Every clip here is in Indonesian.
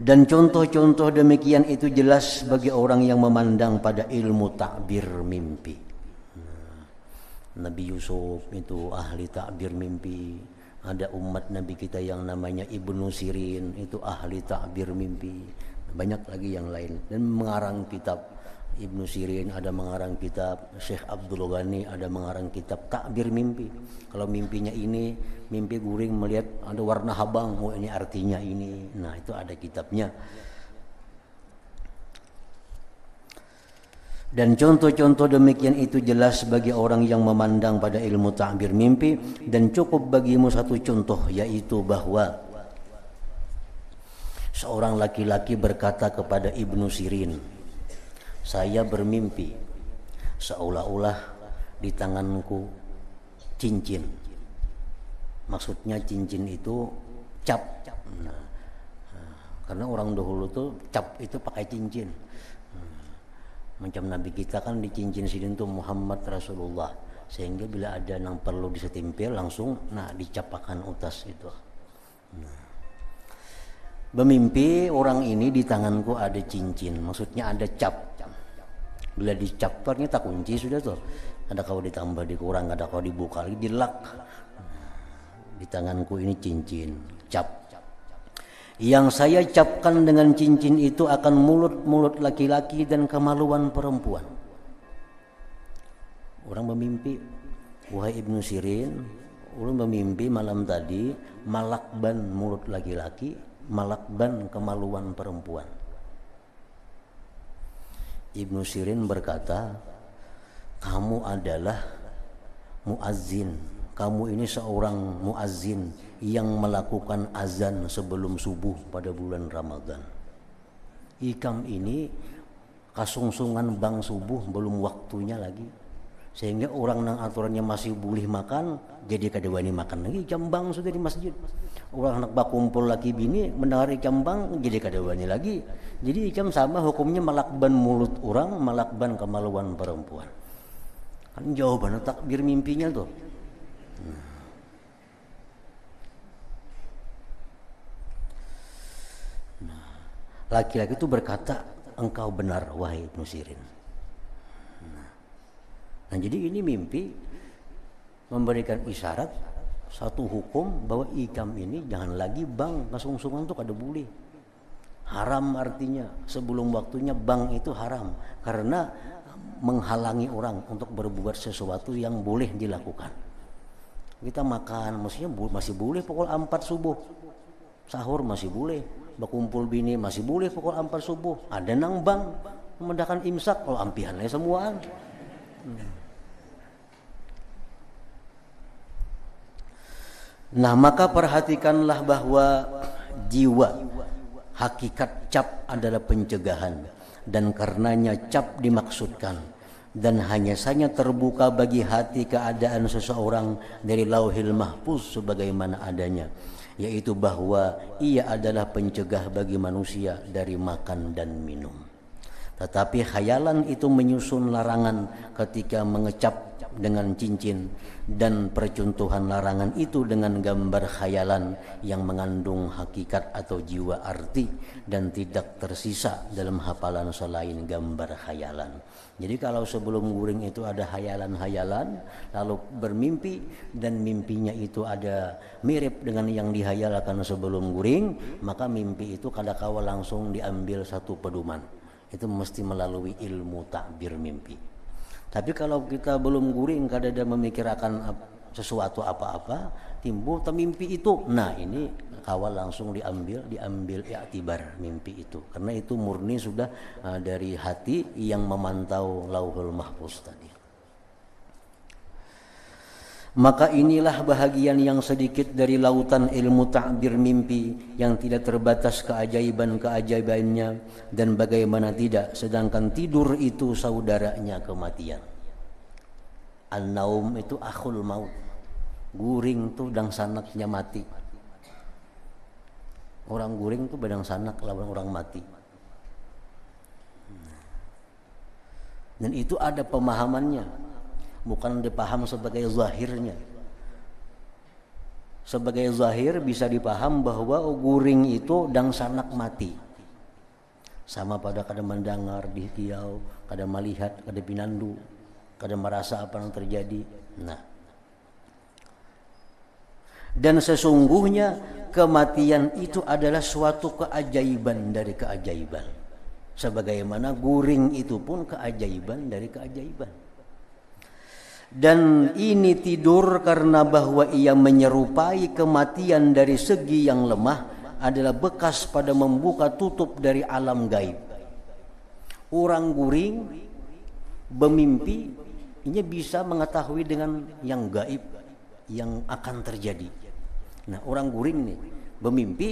Dan contoh-contoh demikian itu jelas bagi orang yang memandang pada ilmu takbir mimpi. Nah, Nabi Yusuf itu ahli takbir mimpi. Ada umat Nabi kita yang namanya Ibnu Sirin itu ahli takbir mimpi. Banyak lagi yang lain dan mengarang kitab Ibnu Sirin ada mengarang kitab Syekh Abdul Ghani ada mengarang kitab Takbir Mimpi kalau mimpinya ini mimpi guring melihat ada warna habang oh ini artinya ini nah itu ada kitabnya Dan contoh-contoh demikian itu jelas bagi orang yang memandang pada ilmu takbir mimpi dan cukup bagimu satu contoh yaitu bahwa seorang laki-laki berkata kepada Ibnu Sirin, saya bermimpi seolah-olah di tanganku cincin. Maksudnya cincin itu cap. Nah, karena orang dahulu tuh cap itu pakai cincin. Macam Nabi kita kan di cincin sini tuh Muhammad Rasulullah. Sehingga bila ada yang perlu disetimpil langsung nah dicapakan utas itu. Nah. Bermimpi orang ini di tanganku ada cincin, maksudnya ada cap bila dicap ternyata kan kunci sudah tuh ada kau ditambah dikurang ada kau dibuka lagi dilak di tanganku ini cincin cap yang saya capkan dengan cincin itu akan mulut-mulut laki-laki dan kemaluan perempuan orang memimpi wahai ibnu sirin orang memimpi malam tadi malakban mulut laki-laki malakban kemaluan perempuan Ibnu Sirin berkata, kamu adalah muazzin. Kamu ini seorang muazzin yang melakukan azan sebelum subuh pada bulan Ramadan. Ikam ini kasungsungan bang subuh belum waktunya lagi sehingga orang nang aturannya masih boleh makan jadi kadewani makan lagi cambang sudah di masjid orang anak bakumpul lagi bini menarik jambang jadi kadewani lagi jadi ikam sama hukumnya melakban mulut orang melakban kemaluan perempuan kan jauh banget takbir mimpinya tuh nah, nah laki-laki itu berkata engkau benar wahai Ibnu Sirin Nah jadi ini mimpi memberikan isyarat satu hukum bahwa ikam ini jangan lagi bang kesungsungan tuh kada boleh haram artinya sebelum waktunya bang itu haram karena menghalangi orang untuk berbuat sesuatu yang boleh dilakukan kita makan maksudnya masih boleh pukul 4 subuh sahur masih boleh berkumpul bini masih boleh pukul 4 subuh ada nang bang membedakan imsak kalau oh, ampihannya semuaan hmm. Nah maka perhatikanlah bahwa jiwa hakikat cap adalah pencegahan dan karenanya cap dimaksudkan dan hanya saja terbuka bagi hati keadaan seseorang dari lauhil mahfuz sebagaimana adanya yaitu bahwa ia adalah pencegah bagi manusia dari makan dan minum tetapi khayalan itu menyusun larangan ketika mengecap dengan cincin dan percuntuhan larangan itu dengan gambar khayalan yang mengandung hakikat atau jiwa arti dan tidak tersisa dalam hafalan selain gambar khayalan. Jadi kalau sebelum guring itu ada hayalan-hayalan lalu bermimpi dan mimpinya itu ada mirip dengan yang dihayalkan sebelum guring, maka mimpi itu kadang-kala langsung diambil satu pedoman itu mesti melalui ilmu takbir mimpi. Tapi kalau kita belum guring kadada memikirkan sesuatu apa-apa, timbul mimpi itu. Nah, ini kawal langsung diambil, diambil iktibar mimpi itu. Karena itu murni sudah eh, dari hati yang memantau Lauhul Mahfuz tadi maka inilah bahagian yang sedikit dari lautan ilmu takbir mimpi yang tidak terbatas keajaiban-keajaibannya dan bagaimana tidak sedangkan tidur itu saudaranya kematian an-naum itu akhul maut guring tuh dang sanaknya mati orang guring tuh badang sanak lawan orang mati dan itu ada pemahamannya bukan dipaham sebagai zahirnya sebagai zahir bisa dipaham bahwa guring itu dang sanak mati sama pada kadang mendengar kiau kadang melihat kadang pinandu kadang merasa apa yang terjadi nah dan sesungguhnya kematian itu adalah suatu keajaiban dari keajaiban sebagaimana guring itu pun keajaiban dari keajaiban dan ini tidur karena bahwa ia menyerupai kematian dari segi yang lemah adalah bekas pada membuka tutup dari alam gaib. Orang guring bermimpi ini bisa mengetahui dengan yang gaib yang akan terjadi. Nah, orang guring nih bermimpi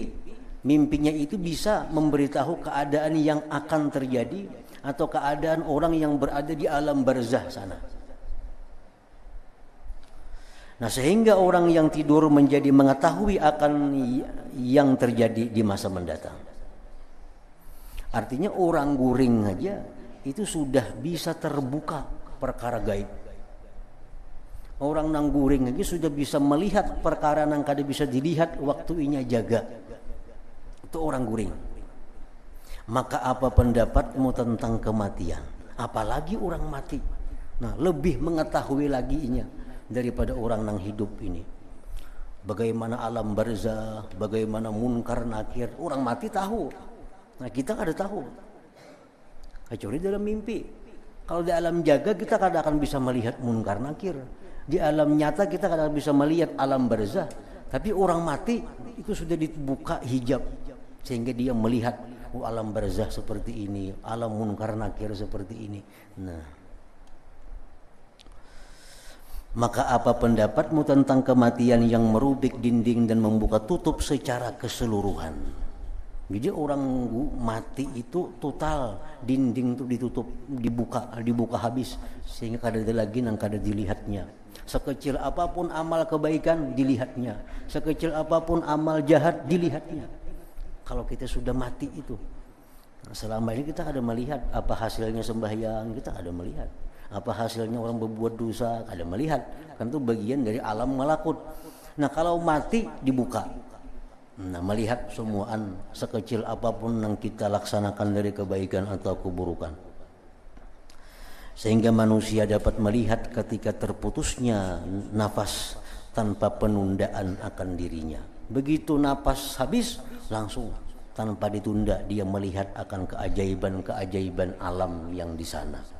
mimpinya itu bisa memberitahu keadaan yang akan terjadi atau keadaan orang yang berada di alam barzah sana. Nah sehingga orang yang tidur menjadi mengetahui akan yang terjadi di masa mendatang. Artinya orang guring aja itu sudah bisa terbuka perkara gaib. Orang nang guring aja sudah bisa melihat perkara yang kada bisa dilihat waktu inya jaga. Itu orang guring. Maka apa pendapatmu tentang kematian? Apalagi orang mati. Nah, lebih mengetahui lagi inya daripada orang yang hidup ini. Bagaimana alam barzah, bagaimana munkar nakir, orang mati tahu. Nah kita kada tahu. Kecuali dalam mimpi. Kalau di alam jaga kita kada akan bisa melihat munkar nakir. Di alam nyata kita kada akan bisa melihat alam barzah. Tapi orang mati itu sudah dibuka hijab sehingga dia melihat oh, alam barzah seperti ini, alam munkar nakir seperti ini. Nah, maka apa pendapatmu tentang kematian yang merubik dinding dan membuka tutup secara keseluruhan jadi orang mati itu total dinding itu ditutup dibuka dibuka habis sehingga kada ada lagi yang kada dilihatnya sekecil apapun amal kebaikan dilihatnya sekecil apapun amal jahat dilihatnya kalau kita sudah mati itu selama ini kita ada melihat apa hasilnya sembahyang kita ada melihat apa hasilnya orang berbuat dosa kalian melihat kan itu bagian dari alam malakut nah kalau mati dibuka nah melihat semuaan sekecil apapun yang kita laksanakan dari kebaikan atau keburukan sehingga manusia dapat melihat ketika terputusnya nafas tanpa penundaan akan dirinya begitu nafas habis langsung tanpa ditunda dia melihat akan keajaiban-keajaiban alam yang di sana.